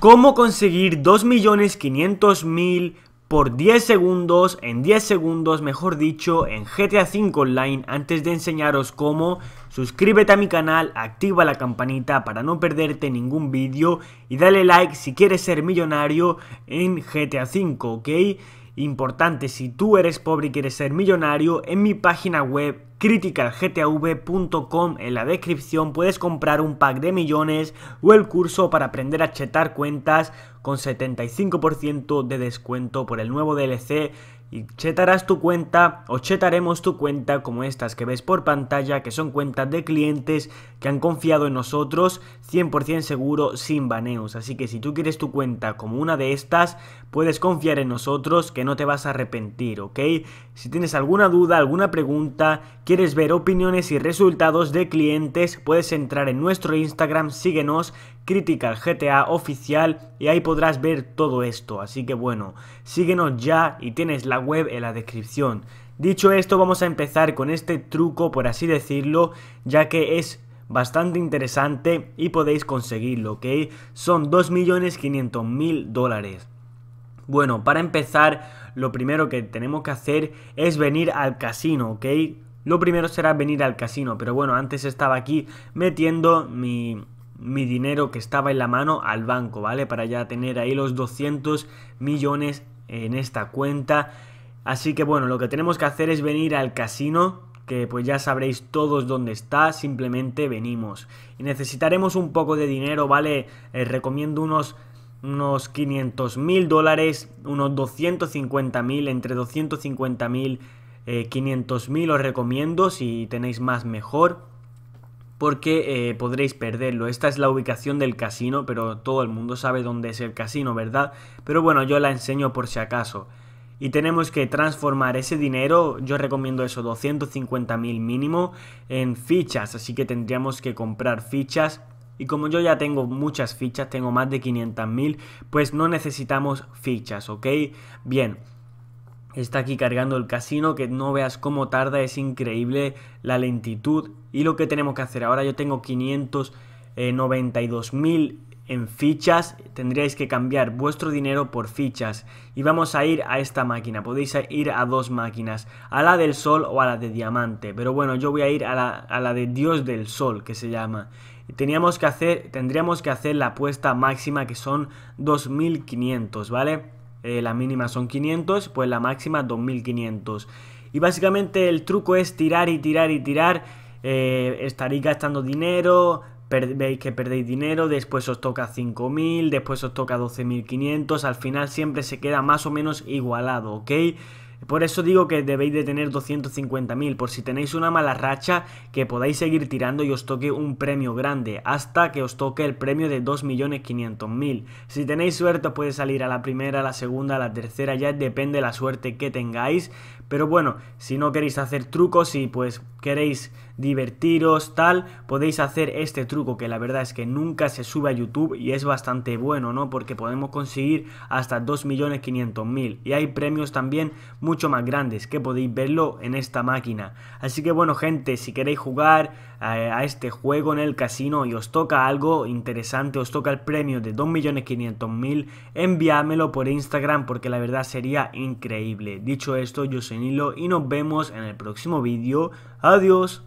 cómo conseguir 2.500.000 por 10 segundos, en 10 segundos, mejor dicho, en GTA V Online, antes de enseñaros cómo, suscríbete a mi canal, activa la campanita para no perderte ningún vídeo y dale like si quieres ser millonario en GTA V, ¿ok? Importante, si tú eres pobre y quieres ser millonario, en mi página web criticalgtav.com en la descripción puedes comprar un pack de millones o el curso para aprender a chetar cuentas con 75% de descuento por el nuevo DLC y chetarás tu cuenta o chetaremos tu cuenta como estas que ves por pantalla que son cuentas de clientes que han confiado en nosotros 100% seguro sin baneos. Así que si tú quieres tu cuenta como una de estas, puedes confiar en nosotros que no te vas a arrepentir, ¿ok? Si tienes alguna duda, alguna pregunta, quieres ver opiniones y resultados de clientes, puedes entrar en nuestro Instagram, síguenos, Critical GTA oficial y ahí podrás ver todo esto. Así que bueno, síguenos ya y tienes la web en la descripción. Dicho esto, vamos a empezar con este truco, por así decirlo, ya que es bastante interesante y podéis conseguirlo, ¿ok? Son 2.500.000 dólares. Bueno, para empezar, lo primero que tenemos que hacer es venir al casino, ¿ok? Lo primero será venir al casino, pero bueno, antes estaba aquí metiendo mi, mi dinero que estaba en la mano al banco, ¿vale? Para ya tener ahí los 200 millones en esta cuenta. Así que bueno, lo que tenemos que hacer es venir al casino que pues ya sabréis todos dónde está, simplemente venimos. Y necesitaremos un poco de dinero, ¿vale? Eh, recomiendo unos unos 500 mil dólares, unos 250 mil, entre 250 mil, eh, 500 mil os recomiendo, si tenéis más mejor, porque eh, podréis perderlo. Esta es la ubicación del casino, pero todo el mundo sabe dónde es el casino, ¿verdad? Pero bueno, yo la enseño por si acaso y tenemos que transformar ese dinero, yo recomiendo eso, 250.000 mínimo, en fichas, así que tendríamos que comprar fichas y como yo ya tengo muchas fichas, tengo más de 500.000, pues no necesitamos fichas, ¿ok? Bien. Está aquí cargando el casino, que no veas cómo tarda, es increíble la lentitud. Y lo que tenemos que hacer ahora, yo tengo 592.000 en fichas, tendríais que cambiar vuestro dinero por fichas y vamos a ir a esta máquina, podéis ir a dos máquinas, a la del sol o a la de diamante, pero bueno, yo voy a ir a la, a la de dios del sol que se llama. Teníamos que hacer, tendríamos que hacer la apuesta máxima que son 2500, ¿vale? Eh, la mínima son 500, pues la máxima 2500. Y básicamente el truco es tirar y tirar y tirar. Eh, estaréis gastando dinero, veis que perdéis dinero, después os toca 5.000, después os toca 12.500, al final siempre se queda más o menos igualado, ¿ok? Por eso digo que debéis de tener 250.000, por si tenéis una mala racha que podáis seguir tirando y os toque un premio grande, hasta que os toque el premio de 2.500.000. Si tenéis suerte os puede salir a la primera, a la segunda, a la tercera, ya depende la suerte que tengáis. Pero bueno, si no queréis hacer trucos y pues queréis divertiros, tal, podéis hacer este truco que la verdad es que nunca se sube a YouTube y es bastante bueno, ¿no? Porque podemos conseguir hasta 2.500.000 y hay premios también mucho más grandes que podéis verlo en esta máquina. Así que bueno gente, si queréis jugar eh, a, este juego en el casino y os toca algo interesante, os toca el premio de 2.500.000, enviádmelo por Instagram porque la verdad sería increíble. Dicho esto, yo soy Nilo y nos vemos en el próximo vídeo. Adiós.